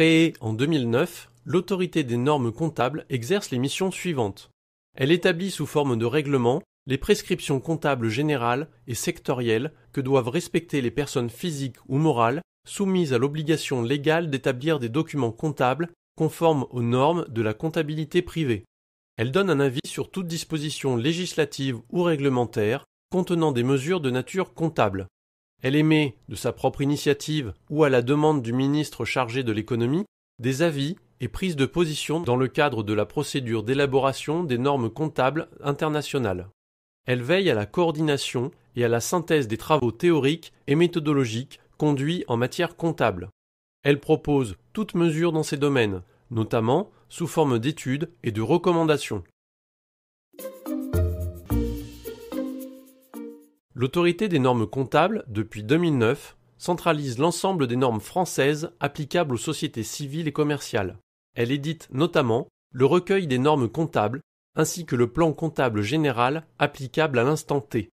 Créée en 2009, l'Autorité des normes comptables exerce les missions suivantes. Elle établit sous forme de règlement les prescriptions comptables générales et sectorielles que doivent respecter les personnes physiques ou morales soumises à l'obligation légale d'établir des documents comptables conformes aux normes de la comptabilité privée. Elle donne un avis sur toute disposition législative ou réglementaire contenant des mesures de nature comptable. Elle émet, de sa propre initiative ou à la demande du ministre chargé de l'économie, des avis et prises de position dans le cadre de la procédure d'élaboration des normes comptables internationales. Elle veille à la coordination et à la synthèse des travaux théoriques et méthodologiques conduits en matière comptable. Elle propose toutes mesures dans ces domaines, notamment sous forme d'études et de recommandations. L'autorité des normes comptables, depuis 2009, centralise l'ensemble des normes françaises applicables aux sociétés civiles et commerciales. Elle édite notamment le recueil des normes comptables ainsi que le plan comptable général applicable à l'instant T.